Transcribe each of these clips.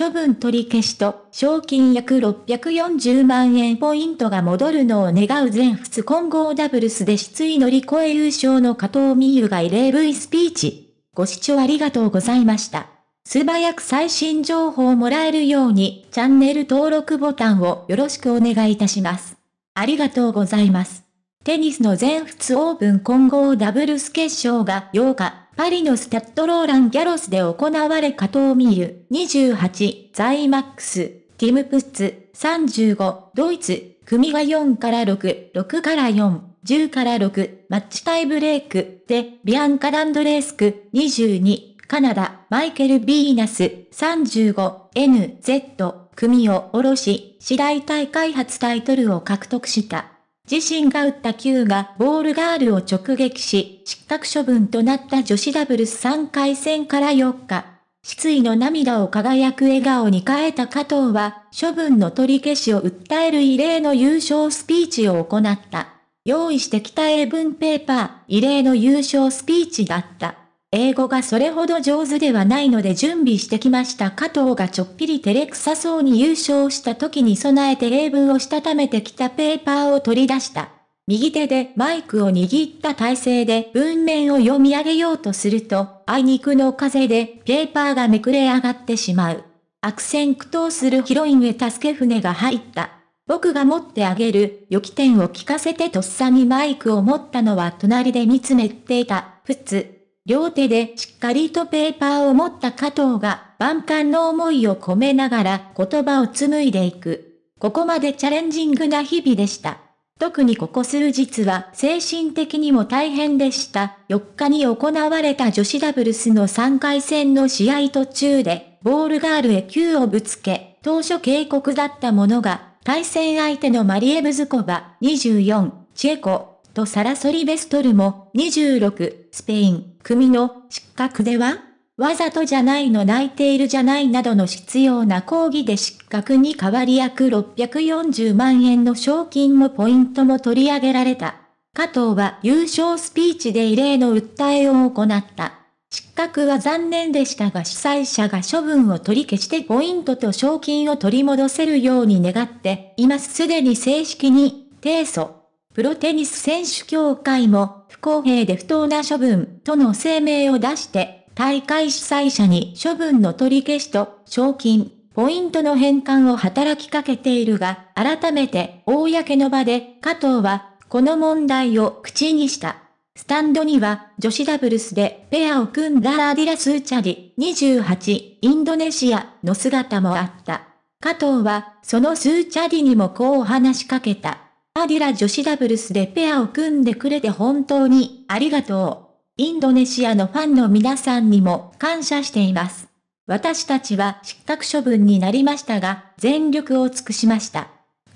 処分取り消しと、賞金約640万円ポイントが戻るのを願う全仏混合ダブルスで失意乗り越え優勝の加藤美優が異例 V スピーチ。ご視聴ありがとうございました。素早く最新情報をもらえるように、チャンネル登録ボタンをよろしくお願いいたします。ありがとうございます。テニスの全仏オープン混合ダブルス決勝が8日、パリのスタッドローラン・ギャロスで行われ加藤ミ優、28、ザイマックス、ティム・プッツ、35、ドイツ、組が4から6、6から4、10から6、マッチタイブレイク、で、ビアンカ・ランドレースク、22、カナダ、マイケル・ビーナス、35、NZ、組を下ろし、次第大会初タイトルを獲得した。自身が打った球がボールガールを直撃し、失格処分となった女子ダブルス3回戦から4日、失意の涙を輝く笑顔に変えた加藤は、処分の取り消しを訴える異例の優勝スピーチを行った。用意してきた英文ペーパー、異例の優勝スピーチだった。英語がそれほど上手ではないので準備してきました加藤がちょっぴり照れくさそうに優勝した時に備えて英文をしたためてきたペーパーを取り出した。右手でマイクを握った体勢で文面を読み上げようとすると、あいにくの風でペーパーがめくれ上がってしまう。悪戦苦闘するヒロインへ助け船が入った。僕が持ってあげる、予期点を聞かせてとっさにマイクを持ったのは隣で見つめていた、プツ。両手でしっかりとペーパーを持った加藤が、万感の思いを込めながら言葉を紡いでいく。ここまでチャレンジングな日々でした。特にここ数日は精神的にも大変でした。4日に行われた女子ダブルスの3回戦の試合途中で、ボールガールへ9をぶつけ、当初警告だったものが、対戦相手のマリエ・ブズコバ、24、チェコ、とサラソリ・ベストルも、26、スペイン、組の失格ではわざとじゃないの泣いているじゃないなどの必要な抗議で失格に代わり約640万円の賞金もポイントも取り上げられた。加藤は優勝スピーチで異例の訴えを行った。失格は残念でしたが主催者が処分を取り消してポイントと賞金を取り戻せるように願って、今すでに正式に提訴。プロテニス選手協会も不公平で不当な処分との声明を出して、大会主催者に処分の取り消しと賞金、ポイントの返還を働きかけているが、改めて公の場で加藤はこの問題を口にした。スタンドには女子ダブルスでペアを組んだアディラスーチャリ28インドネシアの姿もあった。加藤はそのスーチャリにもこう話しかけた。アディラ女子ダブルスでペアを組んでくれて本当にありがとう。インドネシアのファンの皆さんにも感謝しています。私たちは失格処分になりましたが、全力を尽くしました。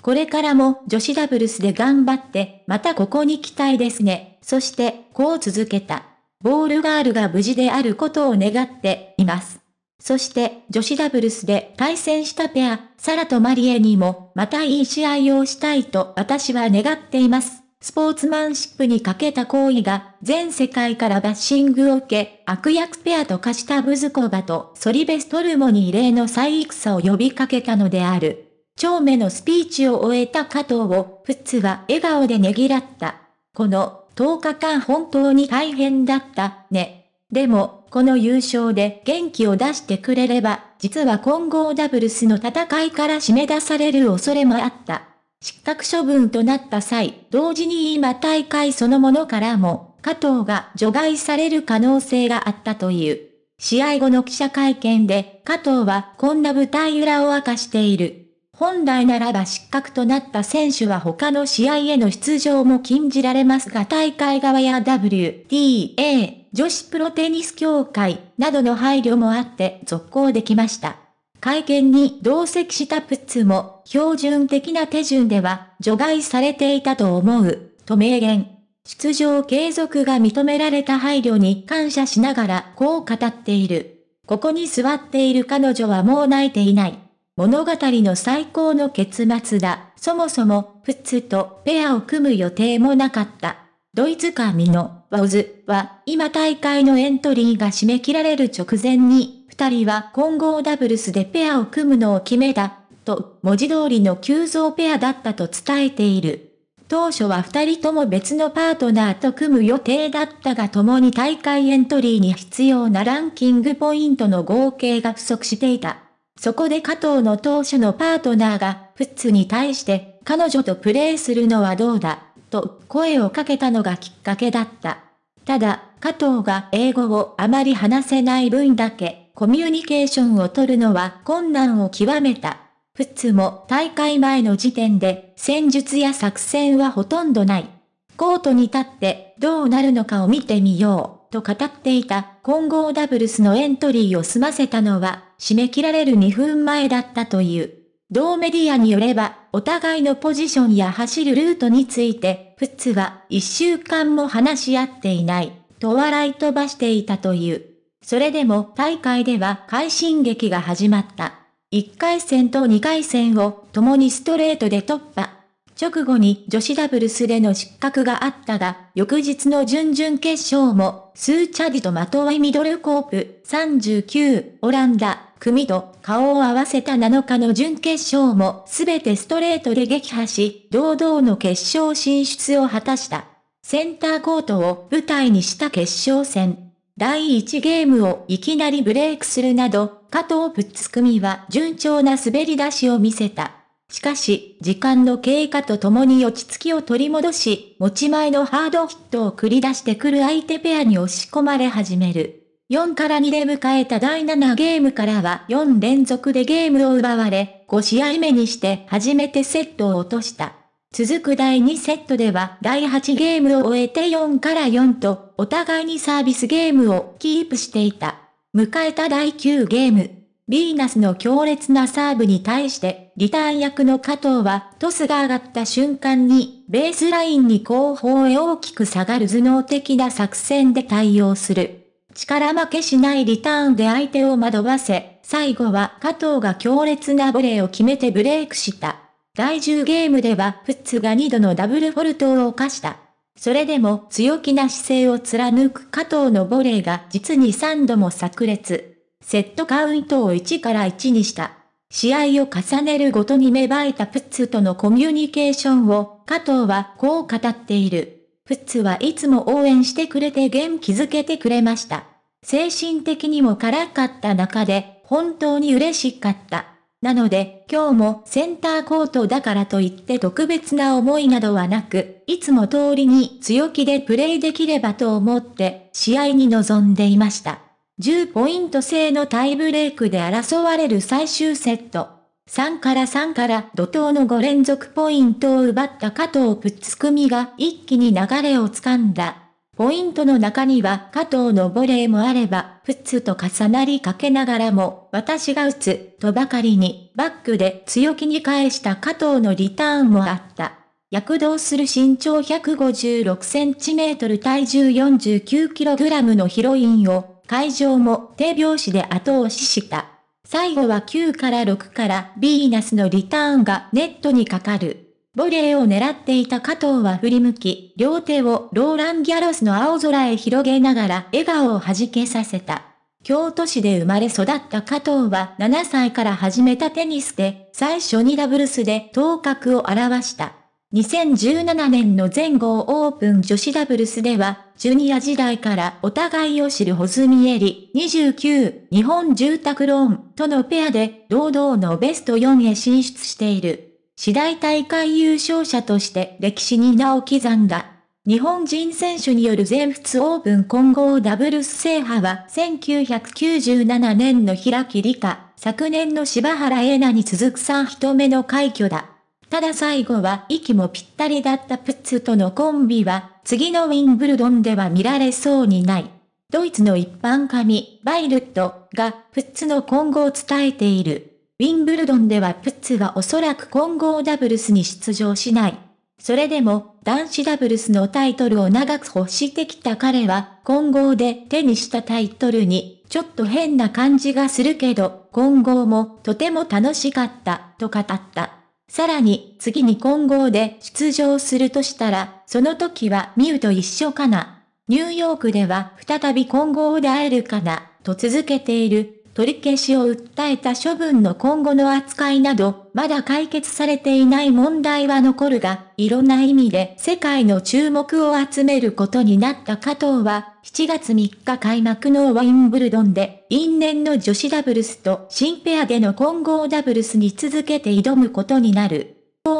これからも女子ダブルスで頑張って、またここに来たいですね。そして、こう続けた。ボールガールが無事であることを願っています。そして女子ダブルスで対戦したペア、サラとマリエにも、またいい試合をしたいと私は願っています。スポーツマンシップにかけた行為が、全世界からバッシングを受け、悪役ペアと化したブズコバとソリベストルモに異例の再戦を呼びかけたのである。長目のスピーチを終えた加藤を、プッツは笑顔でねぎらった。この、10日間本当に大変だった、ね。でも、この優勝で元気を出してくれれば、実は混合ダブルスの戦いから締め出される恐れもあった。失格処分となった際、同時に今大会そのものからも、加藤が除外される可能性があったという。試合後の記者会見で、加藤はこんな舞台裏を明かしている。本来ならば失格となった選手は他の試合への出場も禁じられますが大会側や WTA、女子プロテニス協会などの配慮もあって続行できました。会見に同席したプッツも標準的な手順では除外されていたと思う、と明言。出場継続が認められた配慮に感謝しながらこう語っている。ここに座っている彼女はもう泣いていない。物語の最高の結末だ。そもそも、プッツとペアを組む予定もなかった。ドイツミノ、ワウズは、今大会のエントリーが締め切られる直前に、二人は混合ダブルスでペアを組むのを決めた、と、文字通りの急増ペアだったと伝えている。当初は二人とも別のパートナーと組む予定だったが共に大会エントリーに必要なランキングポイントの合計が不足していた。そこで加藤の当初のパートナーが、プッツに対して、彼女とプレイするのはどうだ、と声をかけたのがきっかけだった。ただ、加藤が英語をあまり話せない分だけ、コミュニケーションを取るのは困難を極めた。プッツも大会前の時点で、戦術や作戦はほとんどない。コートに立ってどうなるのかを見てみようと語っていた混合ダブルスのエントリーを済ませたのは締め切られる2分前だったという。同メディアによれば、お互いのポジションや走るルートについて、プッツは1週間も話し合っていない、と笑い飛ばしていたという。それでも大会では快進撃が始まった。1回戦と2回戦を共にストレートで突破。直後に女子ダブルスでの失格があったが、翌日の準々決勝も、スーチャディとまとわいミドルコープ39、オランダ、組と顔を合わせた7日の準決勝もすべてストレートで撃破し、堂々の決勝進出を果たした。センターコートを舞台にした決勝戦。第1ゲームをいきなりブレイクするなど、加藤プッツ組は順調な滑り出しを見せた。しかし、時間の経過とともに落ち着きを取り戻し、持ち前のハードヒットを繰り出してくる相手ペアに押し込まれ始める。4から2で迎えた第7ゲームからは4連続でゲームを奪われ、5試合目にして初めてセットを落とした。続く第2セットでは第8ゲームを終えて4から4と、お互いにサービスゲームをキープしていた。迎えた第9ゲーム。ビーナスの強烈なサーブに対して、リターン役の加藤は、トスが上がった瞬間に、ベースラインに後方へ大きく下がる頭脳的な作戦で対応する。力負けしないリターンで相手を惑わせ、最後は加藤が強烈なボレーを決めてブレイクした。第10ゲームでは、フッツが2度のダブルフォルトを犯した。それでも強気な姿勢を貫く加藤のボレーが実に3度も炸裂。セットカウントを1から1にした。試合を重ねるごとに芽生えたプッツとのコミュニケーションを、加藤はこう語っている。プッツはいつも応援してくれて元気づけてくれました。精神的にも辛かった中で、本当に嬉しかった。なので、今日もセンターコートだからといって特別な思いなどはなく、いつも通りに強気でプレイできればと思って、試合に臨んでいました。10ポイント制のタイブレークで争われる最終セット。3から3から怒涛の5連続ポイントを奪った加藤プッツ組が一気に流れをつかんだ。ポイントの中には加藤のボレーもあれば、プッツと重なりかけながらも、私が打つ、とばかりに、バックで強気に返した加藤のリターンもあった。躍動する身長 156cm 体重 49kg のヒロインを会場も手拍子で後押しした。最後は9から6からビーナスのリターンがネットにかかる。ボレーを狙っていた加藤は振り向き、両手をローラン・ギャロスの青空へ広げながら笑顔を弾けさせた。京都市で生まれ育った加藤は7歳から始めたテニスで、最初にダブルスで頭角を現した。2017年の全豪オープン女子ダブルスでは、ジュニア時代からお互いを知るホズミエリ29日本住宅ローンとのペアで堂々のベスト4へ進出している。次第大会優勝者として歴史に名を刻んだ。日本人選手による全仏オープン混合ダブルス制覇は1997年の平木理香、昨年の柴原英奈に続く3人目の快挙だ。ただ最後は息もぴったりだったプッツとのコンビは、次のウィンブルドンでは見られそうにない。ドイツの一般紙、バイルットがプッツの今後を伝えている。ウィンブルドンではプッツはおそらく混合ダブルスに出場しない。それでも、男子ダブルスのタイトルを長く欲してきた彼は、混合で手にしたタイトルに、ちょっと変な感じがするけど、混合もとても楽しかった、と語った。さらに、次に混合で出場するとしたら、その時はミウと一緒かな。ニューヨークでは再び混合で会えるかな、と続けている。取り消しを訴えた処分の今後の扱いなど、まだ解決されていない問題は残るが、いろんな意味で世界の注目を集めることになった加藤は、7月3日開幕のワインブルドンで、因縁の女子ダブルスと新ペアでの混合ダブルスに続けて挑むことになる。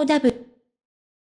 ダブル